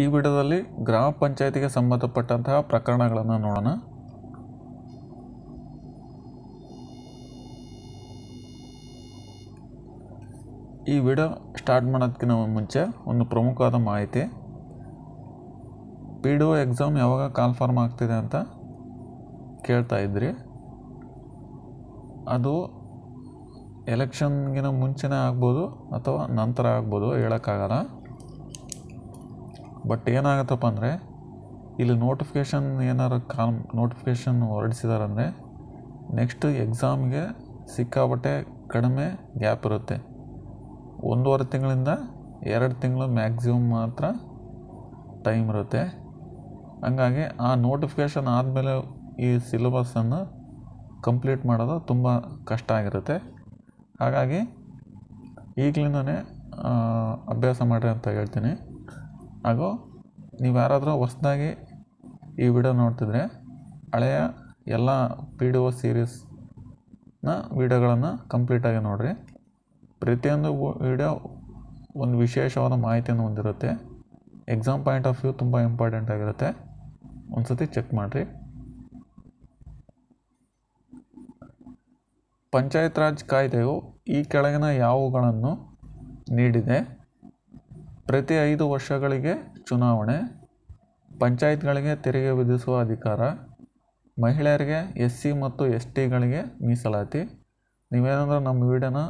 ಈ ವಿಡಿಯೋದಲ್ಲಿ ಗ್ರಾಮ ಪಂಚಾಯತಿಗೆ ಸಂಬಂಧಪಟ್ಟಂತಹ ಪ್ರಕರಣಗಳನ್ನು ನೋಡೋಣ ಈ ವಿಡಿಯೋ ಸ್ಟಾರ್ಟ್ ಮಾಡೋದಕ್ಕಿಂತ ಮುಂಚೆ ಒಂದು ಪ್ರಮುಖವಾದ ಮಾಹಿತಿ ಪಿ ಡಿ ಒ ಎಕ್ಸಾಮ್ ಯಾವಾಗ ಕಾನ್ಫರ್ಮ್ ಆಗ್ತಿದೆ ಅಂತ ಕೇಳ್ತಾ ಇದ್ರಿ ಅದು ಎಲೆಕ್ಷನ್ಗಿನ ಮುಂಚೆನೇ ಆಗ್ಬೋದು ಅಥವಾ ನಂತರ ಆಗ್ಬೋದು ಹೇಳೋಕ್ಕಾಗಲ್ಲ ಬಟ್ ಏನಾಗತ್ತಪ್ಪ ಅಂದರೆ ಇಲ್ಲಿ ನೋಟಿಫಿಕೇಷನ್ ಏನಾರು ಕಾಲ್ ನೋಟಿಫಿಕೇಷನ್ ಹೊರಡಿಸಿದಾರಂದರೆ ನೆಕ್ಸ್ಟ್ ಎಕ್ಸಾಮ್ಗೆ ಸಿಕ್ಕಾಬಟ್ಟೆ ಕಡಿಮೆ ಗ್ಯಾಪ್ ಇರುತ್ತೆ ಒಂದೂವರೆ ತಿಂಗಳಿಂದ ಎರಡು ತಿಂಗಳು ಮ್ಯಾಕ್ಸಿಮಮ್ ಮಾತ್ರ ಟೈಮ್ ಇರುತ್ತೆ ಹಂಗಾಗಿ ಆ ನೋಟಿಫಿಕೇಷನ್ ಆದಮೇಲೆ ಈ ಸಿಲೆಬಸ್ಸನ್ನು ಕಂಪ್ಲೀಟ್ ಮಾಡೋದು ತುಂಬ ಕಷ್ಟ ಆಗಿರುತ್ತೆ ಹಾಗಾಗಿ ಈಗಲಿಂದನೇ ಅಭ್ಯಾಸ ಮಾಡಿರಿ ಅಂತ ಹೇಳ್ತೀನಿ ಹಾಗೂ ನೀವು ಯಾರಾದರೂ ಹೊಸ್ದಾಗಿ ಈ ವಿಡಿಯೋ ನೋಡ್ತಿದ್ರೆ ಹಳೆಯ ಎಲ್ಲ ಪಿ ಡಿ ಒ ಸೀರೀಸ್ನ ವಿಡಿಯೋಗಳನ್ನು ಕಂಪ್ಲೀಟಾಗಿ ನೋಡಿರಿ ಪ್ರತಿಯೊಂದು ವಿಡಿಯೋ ಒಂದು ವಿಶೇಷವಾದ ಮಾಹಿತಿಯನ್ನು ಹೊಂದಿರುತ್ತೆ ಎಕ್ಸಾಮ್ ಪಾಯಿಂಟ್ ಆಫ್ ವ್ಯೂ ತುಂಬ ಇಂಪಾರ್ಟೆಂಟ್ ಆಗಿರುತ್ತೆ ಒಂದು ಸತಿ ಚೆಕ್ ಮಾಡಿರಿ ಪಂಚಾಯತ್ ರಾಜ್ ಕಾಯ್ದೆಯು ಈ ಕೆಳಗಿನ ಯಾವುಗಳನ್ನು ನೀಡಿದೆ ಪ್ರತಿ ಐದು ವರ್ಷಗಳಿಗೆ ಚುನಾವಣೆ ಪಂಚಾಯತ್ಗಳಿಗೆ ತೆರಿಗೆ ವಿಧಿಸುವ ಅಧಿಕಾರ ಮಹಿಳೆಯರಿಗೆ ಎಸ್ ಸಿ ಮತ್ತು ಎಸ್ ಟಿಗಳಿಗೆ ಮೀಸಲಾತಿ ನೀವೇನಾದರೂ ನಮ್ಮ ವಿಡಿಯೋನ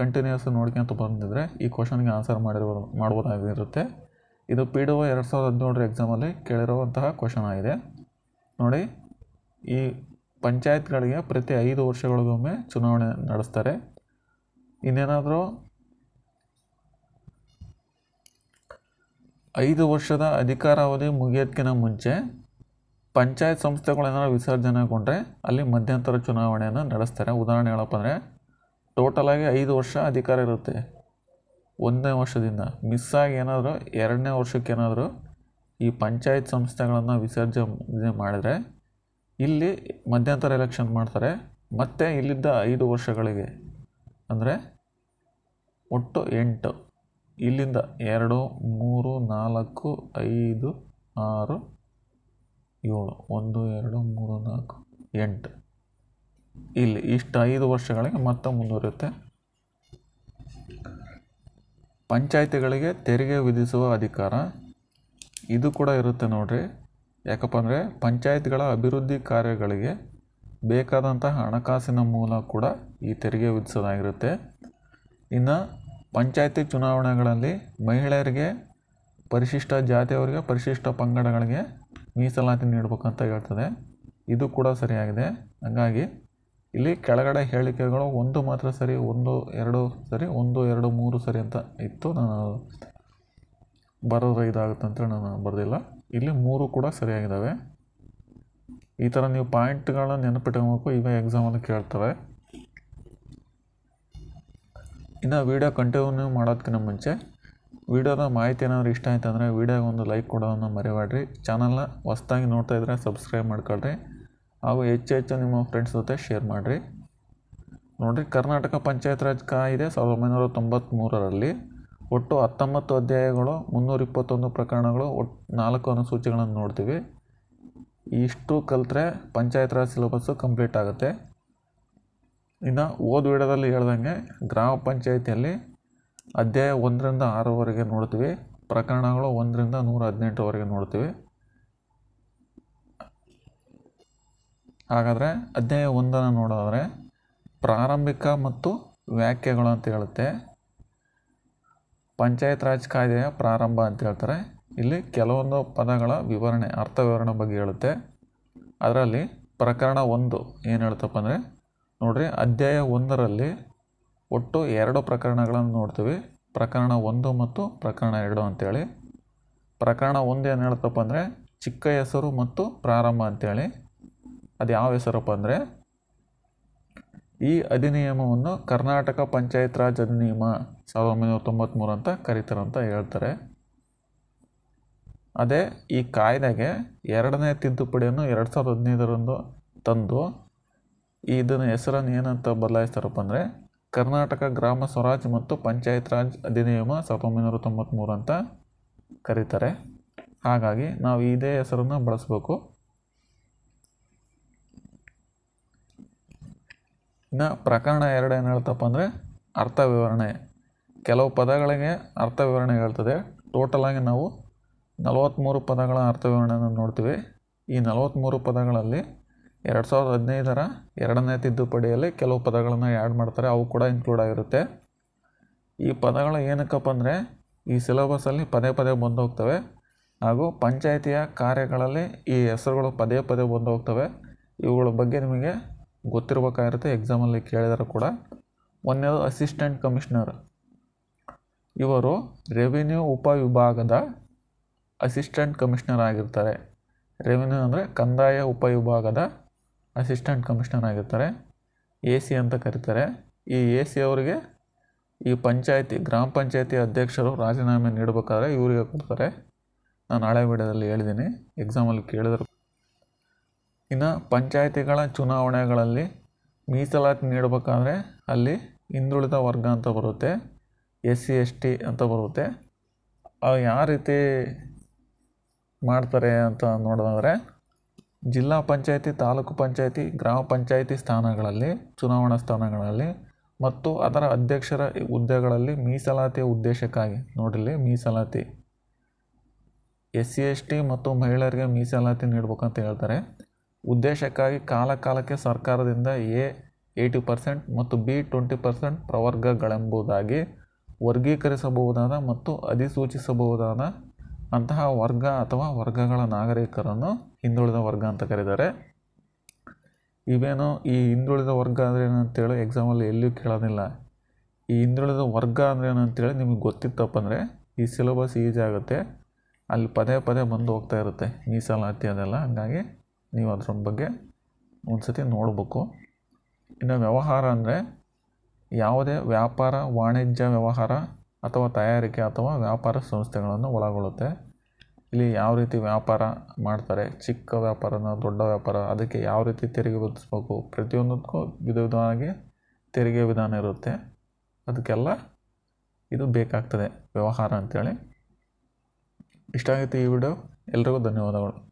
ಕಂಟಿನ್ಯೂಸ್ ನೋಡ್ಕೊಂತ ಬಂದಿದ್ರೆ ಈ ಕ್ವಶನ್ಗೆ ಆನ್ಸರ್ ಮಾಡಿರ್ಬೋದು ಮಾಡ್ಬೋದಾಗಿರುತ್ತೆ ಇದು ಪಿ ಡಿ ಒ ಎರಡು ಸಾವಿರದ ಹದಿನೇಳರ ಎಕ್ಸಾಮಲ್ಲಿ ಕೇಳಿರುವಂತಹ ಕ್ವಶನ್ ಆಗಿದೆ ನೋಡಿ ಈ ಪಂಚಾಯತ್ಗಳಿಗೆ ಪ್ರತಿ ಐದು ವರ್ಷಗಳಿಗೊಮ್ಮೆ ಚುನಾವಣೆ ನಡೆಸ್ತಾರೆ ಇನ್ನೇನಾದರೂ ಐದು ವರ್ಷದ ಅಧಿಕಾರಾವಧಿ ಮುಗಿಯೋದಕ್ಕಿಂತ ಮುಂಚೆ ಪಂಚಾಯತ್ ಸಂಸ್ಥೆಗಳೇನಾದ್ರು ವಿಸರ್ಜನೆಗೊಂಡ್ರೆ ಅಲ್ಲಿ ಮಧ್ಯಂತರ ಚುನಾವಣೆಯನ್ನು ನಡೆಸ್ತಾರೆ ಉದಾಹರಣೆ ಹೇಳಪ್ಪ ಅಂದರೆ ಟೋಟಲಾಗಿ ಐದು ವರ್ಷ ಅಧಿಕಾರ ಇರುತ್ತೆ ಒಂದನೇ ವರ್ಷದಿಂದ ಮಿಸ್ಸಾಗಿ ಏನಾದರೂ ಎರಡನೇ ವರ್ಷಕ್ಕೇನಾದರೂ ಈ ಪಂಚಾಯತ್ ಸಂಸ್ಥೆಗಳನ್ನು ವಿಸರ್ಜನೆ ಮಾಡಿದ್ರೆ ಇಲ್ಲಿ ಮಧ್ಯಂತರ ಎಲೆಕ್ಷನ್ ಮಾಡ್ತಾರೆ ಮತ್ತು ಇಲ್ಲಿದ್ದ ಐದು ವರ್ಷಗಳಿಗೆ ಅಂದರೆ ಒಟ್ಟು ಎಂಟು ಇಲ್ಲಿಂದ ಎರಡು ಮೂರು ನಾಲ್ಕು ಐದು ಆರು ಏಳು ಒಂದು ಎರಡು ಮೂರು ನಾಲ್ಕು ಎಂಟು ಇಲ್ಲಿ ಇಷ್ಟು ಐದು ವರ್ಷಗಳಿಗೆ ಮತ್ತೆ ಮುಂದುವರಿಯುತ್ತೆ ಪಂಚಾಯಿತಿಗಳಿಗೆ ತೆರಿಗೆ ವಿಧಿಸುವ ಅಧಿಕಾರ ಇದು ಕೂಡ ಇರುತ್ತೆ ನೋಡಿರಿ ಯಾಕಪ್ಪ ಅಂದರೆ ಪಂಚಾಯತ್ಗಳ ಅಭಿವೃದ್ಧಿ ಕಾರ್ಯಗಳಿಗೆ ಬೇಕಾದಂತಹ ಹಣಕಾಸಿನ ಮೂಲ ಕೂಡ ಈ ತೆರಿಗೆ ವಿಧಿಸೋದಾಗಿರುತ್ತೆ ಇನ್ನು ಪಂಚಾಯತಿ ಚುನಾವಣೆಗಳಲ್ಲಿ ಮಹಿಳೆಯರಿಗೆ ಪರಿಶಿಷ್ಟ ಜಾತಿಯವರಿಗೆ ಪರಿಶಿಷ್ಟ ಪಂಗಡಗಳಿಗೆ ಮೀಸಲಾತಿ ನೀಡಬೇಕಂತ ಹೇಳ್ತದೆ ಇದು ಕೂಡ ಸರಿಯಾಗಿದೆ ಹಾಗಾಗಿ ಇಲ್ಲಿ ಕೆಳಗಡೆ ಹೇಳಿಕೆಗಳು ಒಂದು ಮಾತ್ರ ಸರಿ ಒಂದು ಎರಡು ಸರಿ ಒಂದು ಎರಡು ಮೂರು ಸರಿ ಅಂತ ಇತ್ತು ನಾನು ಬರೋದು ಇದಾಗುತ್ತೆ ಅಂತ ನಾನು ಬರೆದಿಲ್ಲ ಇಲ್ಲಿ ಮೂರು ಕೂಡ ಸರಿಯಾಗಿದ್ದಾವೆ ಈ ಥರ ನೀವು ಪಾಯಿಂಟ್ಗಳನ್ನ ನೆನಪಿಟ್ಕೋಬೇಕು ಇವೇ ಎಕ್ಸಾಮಲ್ಲಿ ಕೇಳ್ತವೆ ಇನ್ನು ವೀಡಿಯೋ ಕಂಟಿನ್ಯೂ ಮಾಡೋದಕ್ಕಿಂತ ಮುಂಚೆ ವೀಡಿಯೋದ ಮಾಹಿತಿ ಏನಾದರೂ ಇಷ್ಟ ಆಯ್ತು ಅಂದರೆ ವೀಡಿಯೋಗೆ ಒಂದು ಲೈಕ್ ಕೊಡೋದನ್ನು ಮರಿಬೇಡ್ರಿ ಚಾನಲ್ನ ಹೊಸ್ದಾಗಿ ನೋಡ್ತಾ ಇದ್ದರೆ ಸಬ್ಸ್ಕ್ರೈಬ್ ಮಾಡ್ಕೊಳ್ರಿ ಹಾಗೂ ಹೆಚ್ಚು ಹೆಚ್ಚು ನಿಮ್ಮ ಫ್ರೆಂಡ್ಸ್ ಜೊತೆ ಶೇರ್ ಮಾಡಿರಿ ನೋಡಿರಿ ಕರ್ನಾಟಕ ಪಂಚಾಯತ್ ರಾಜ್ ಕಾಯಿದೆ ಸಾವಿರದ ಒಂಬೈನೂರ ತೊಂಬತ್ತ್ಮೂರರಲ್ಲಿ ಒಟ್ಟು ಹತ್ತೊಂಬತ್ತು ಅಧ್ಯಾಯಗಳು ಮುನ್ನೂರ ಇಪ್ಪತ್ತೊಂದು ಪ್ರಕರಣಗಳು ಒಟ್ಟು ನಾಲ್ಕು ಅನುಸೂಚಿಗಳನ್ನು ನೋಡ್ತೀವಿ ಇಷ್ಟು ಕಲಿತ್ರೆ ಪಂಚಾಯತ್ ರಾಜ್ ಸಿಲೆಬಸ್ಸು ಕಂಪ್ಲೀಟ್ ಆಗುತ್ತೆ ಇನ್ನು ಓದ್ ವಿಡಿಯೋದಲ್ಲಿ ಹೇಳ್ದಂಗೆ ಗ್ರಾಮ ಪಂಚಾಯಿತಿಯಲ್ಲಿ ಅಧ್ಯಾಯ ಒಂದರಿಂದ ಆರವರೆಗೆ ನೋಡ್ತೀವಿ ಪ್ರಕರಣಗಳು ಒಂದರಿಂದ ನೂರ ಹದಿನೆಂಟುವರೆಗೆ ನೋಡ್ತೀವಿ ಹಾಗಾದರೆ ಅಧ್ಯಾಯ ಒಂದನ್ನು ನೋಡೋದರೆ ಪ್ರಾರಂಭಿಕ ಮತ್ತು ವ್ಯಾಖ್ಯೆಗಳು ಅಂತ ಹೇಳುತ್ತೆ ಪಂಚಾಯತ್ ರಾಜ್ ಕಾಯ್ದೆಯ ಪ್ರಾರಂಭ ಅಂತ ಹೇಳ್ತಾರೆ ಇಲ್ಲಿ ಕೆಲವೊಂದು ಪದಗಳ ವಿವರಣೆ ಅರ್ಥ ವಿವರಣೆ ಬಗ್ಗೆ ಹೇಳುತ್ತೆ ಅದರಲ್ಲಿ ಪ್ರಕರಣ ಒಂದು ಏನು ಹೇಳ್ತಪ್ಪ ಅಂದರೆ ನೋಡ್ರಿ ಅಧ್ಯಾಯ ಒಂದರಲ್ಲಿ ಒಟ್ಟು ಎರಡು ಪ್ರಕರಣಗಳನ್ನು ನೋಡ್ತೀವಿ ಪ್ರಕರಣ ಒಂದು ಮತ್ತು ಪ್ರಕರಣ ಎರಡು ಅಂತೇಳಿ ಪ್ರಕರಣ ಒಂದು ಏನು ಹೇಳ್ತಪ್ಪ ಅಂದರೆ ಚಿಕ್ಕ ಹೆಸರು ಮತ್ತು ಪ್ರಾರಂಭ ಅಂಥೇಳಿ ಅದು ಯಾವ ಹೆಸರಪ್ಪ ಅಂದರೆ ಈ ಅಧಿನಿಯಮವನ್ನು ಕರ್ನಾಟಕ ಪಂಚಾಯತ್ ರಾಜ್ ಅಧಿನಿಯಮ ಸಾವಿರದ ಒಂಬೈನೂರ ತೊಂಬತ್ತ್ಮೂರು ಅಂತ ಕರೀತಾರೆ ಅಂತ ಹೇಳ್ತಾರೆ ಅದೇ ಈ ಕಾಯ್ದೆಗೆ ಎರಡನೇ ತಿದ್ದುಪಡಿಯನ್ನು ಎರಡು ಸಾವಿರದ ಹದಿನೈದರಂದು ತಂದು ಇದನ್ನು ಹೆಸರನ್ನು ಏನಂತ ಬದಲಾಯಿಸ್ತಾರಪ್ಪ ಅಂದರೆ ಕರ್ನಾಟಕ ಗ್ರಾಮ ಸ್ವರಾಜ್ ಮತ್ತು ಪಂಚಾಯತ್ ರಾಜ್ ಅಧಿನಿಯಮ ಸಾವಿರದ ಒಂಬೈನೂರ ತೊಂಬತ್ತ್ಮೂರು ಅಂತ ಕರೀತಾರೆ ಹಾಗಾಗಿ ನಾವು ಇದೇ ಹೆಸರನ್ನು ಬಳಸಬೇಕು ಇನ್ನು ಪ್ರಕರಣ ಎರಡು ಏನು ಹೇಳ್ತಪ್ಪ ಅಂದರೆ ಅರ್ಥ ವಿವರಣೆ ಕೆಲವು ಪದಗಳಿಗೆ ಅರ್ಥ ವಿವರಣೆ ಹೇಳ್ತದೆ ಟೋಟಲಾಗಿ ನಾವು ನಲವತ್ತ್ಮೂರು ಪದಗಳ ಅರ್ಥ ವಿವರಣೆಯನ್ನು ನೋಡ್ತೀವಿ ಈ ನಲವತ್ತ್ಮೂರು ಪದಗಳಲ್ಲಿ ಎರಡು ಸಾವಿರದ ಹದಿನೈದರ ಎರಡನೇ ತಿದ್ದುಪಡಿಯಲ್ಲಿ ಕೆಲವು ಪದಗಳನ್ನು ಆ್ಯಡ್ ಮಾಡ್ತಾರೆ ಅವು ಕೂಡ ಇನ್ಕ್ಲೂಡ್ ಆಗಿರುತ್ತೆ ಈ ಪದಗಳು ಏನಕ್ಕಪ್ಪ ಅಂದರೆ ಈ ಸಿಲೆಬಸ್ಸಲ್ಲಿ ಪದೇ ಪದೇ ಬಂದು ಹೋಗ್ತವೆ ಹಾಗೂ ಪಂಚಾಯಿತಿಯ ಕಾರ್ಯಗಳಲ್ಲಿ ಈ ಹೆಸರುಗಳು ಪದೇ ಪದೇ ಬಂದು ಹೋಗ್ತವೆ ಇವುಗಳ ಬಗ್ಗೆ ನಿಮಗೆ ಗೊತ್ತಿರಬೇಕಾಗಿರುತ್ತೆ ಎಕ್ಸಾಮಲ್ಲಿ ಕೇಳಿದರೆ ಕೂಡ ಒಂದನೇದು ಅಸಿಸ್ಟೆಂಟ್ ಕಮಿಷನರ್ ಇವರು ರೆವಿನ್ಯೂ ಉಪವಿಭಾಗದ ಅಸಿಸ್ಟೆಂಟ್ ಕಮಿಷನರ್ ಆಗಿರ್ತಾರೆ ರೆವಿನ್ಯೂ ಅಂದರೆ ಕಂದಾಯ ಉಪವಿಭಾಗದ ಅಸಿಸ್ಟೆಂಟ್ ಕಮಿಷನರ್ ಆಗಿರ್ತಾರೆ ಎ ಸಿ ಅಂತ ಕರೀತಾರೆ ಈ ಎ ಸಿ ಅವರಿಗೆ ಈ ಪಂಚಾಯತಿ ಗ್ರಾಮ ಪಂಚಾಯತಿ ಅಧ್ಯಕ್ಷರು ರಾಜೀನಾಮೆ ನೀಡಬೇಕಾದ್ರೆ ಇವರಿಗೆ ಕೊಡ್ತಾರೆ ನಾನು ಹಳೆ ವಿಡಿಯೋದಲ್ಲಿ ಹೇಳಿದ್ದೀನಿ ಎಕ್ಸಾಮಲ್ಲಿ ಕೇಳಿದ್ರು ಇನ್ನು ಪಂಚಾಯತಿಗಳ ಚುನಾವಣೆಗಳಲ್ಲಿ ಮೀಸಲಾತಿ ನೀಡಬೇಕಾದ್ರೆ ಅಲ್ಲಿ ಹಿಂದುಳಿದ ವರ್ಗ ಅಂತ ಬರುತ್ತೆ ಎಸ್ ಸಿ ಎಸ್ ಟಿ ಅಂತ ಬರುತ್ತೆ ಯಾವ ರೀತಿ ಮಾಡ್ತಾರೆ ಅಂತ ನೋಡೋದಾದರೆ ಜಿಲ್ಲಾ ಪಂಚಾಯಿತಿ ತಾಲೂಕು ಪಂಚಾಯಿತಿ ಗ್ರಾಮ ಪಂಚಾಯಿತಿ ಸ್ಥಾನಗಳಲ್ಲಿ ಚುನಾವಣಾ ಸ್ಥಾನಗಳಲ್ಲಿ ಮತ್ತು ಅದರ ಅಧ್ಯಕ್ಷರ ಹುದ್ದೆಗಳಲ್ಲಿ ಮೀಸಲಾತಿಯ ಉದ್ದೇಶಕ್ಕಾಗಿ ನೋಡಿಲ್ಲಿ ಮೀಸಲಾತಿ ಎಸ್ ಸಿ ಎಸ್ ಟಿ ಮತ್ತು ಮಹಿಳೆಯರಿಗೆ ಮೀಸಲಾತಿ ನೀಡಬೇಕಂತ ಹೇಳ್ತಾರೆ ಉದ್ದೇಶಕ್ಕಾಗಿ ಕಾಲ ಕಾಲಕ್ಕೆ ಸರ್ಕಾರದಿಂದ ಎ ಏಯ್ಟಿ ಪರ್ಸೆಂಟ್ ಮತ್ತು ಬಿ ಟ್ವೆಂಟಿ ಪರ್ಸೆಂಟ್ ಪ್ರವರ್ಗಗಳೆಂಬುದಾಗಿ ವರ್ಗೀಕರಿಸಬಹುದಾದ ಮತ್ತು ಅಧಿಸೂಚಿಸಬಹುದಾದ ಅಂತಹ ವರ್ಗ ಅಥವಾ ವರ್ಗಗಳ ನಾಗರಿಕರನ್ನು ಹಿಂದುಳಿದ ವರ್ಗ ಅಂತ ಕರೀತಾರೆ ಇವೇನು ಈ ಹಿಂದುಳಿದ ವರ್ಗ ಅಂದರೆ ಏನಂತೇಳಿ ಎಕ್ಸಾಮಲ್ಲಿ ಎಲ್ಲೂ ಕೇಳೋದಿಲ್ಲ ಈ ಹಿಂದುಳಿದ ವರ್ಗ ಅಂದರೆ ಏನಂತೇಳಿ ನಿಮಗೆ ಗೊತ್ತಿತ್ತಪ್ಪ ಅಂದರೆ ಈ ಸಿಲೆಬಸ್ ಈಸಿ ಆಗುತ್ತೆ ಅಲ್ಲಿ ಪದೇ ಪದೇ ಬಂದು ಹೋಗ್ತಾ ಇರುತ್ತೆ ಮೀಸಲಾತಿ ಅದೆಲ್ಲ ಹಾಗಾಗಿ ನೀವು ಅದ್ರ ಬಗ್ಗೆ ಒಂದು ಸತಿ ನೋಡಬೇಕು ಇನ್ನು ವ್ಯವಹಾರ ಅಂದರೆ ಯಾವುದೇ ವ್ಯಾಪಾರ ವಾಣಿಜ್ಯ ವ್ಯವಹಾರ ಅಥವಾ ತಯಾರಿಕೆ ಅಥವಾ ವ್ಯಾಪಾರ ಸಂಸ್ಥೆಗಳನ್ನು ಒಳಗೊಳ್ಳುತ್ತೆ ಇಲ್ಲಿ ಯಾವ ರೀತಿ ವ್ಯಾಪಾರ ಮಾಡ್ತಾರೆ ಚಿಕ್ಕ ವ್ಯಾಪಾರನ ದೊಡ್ಡ ವ್ಯಾಪಾರ ಅದಕ್ಕೆ ಯಾವ ರೀತಿ ತೆರಿಗೆ ವಿಧಿಸ್ಬೇಕು ಪ್ರತಿಯೊಂದಕ್ಕೂ ವಿಧ ವಿಧವಾಗಿ ತೆರಿಗೆ ವಿಧಾನ ಇರುತ್ತೆ ಅದಕ್ಕೆಲ್ಲ ಇದು ಬೇಕಾಗ್ತದೆ ವ್ಯವಹಾರ ಅಂಥೇಳಿ ಇಷ್ಟ ಆಗುತ್ತೆ ಈ ವಿಡಿಯೋ ಎಲ್ರಿಗೂ ಧನ್ಯವಾದಗಳು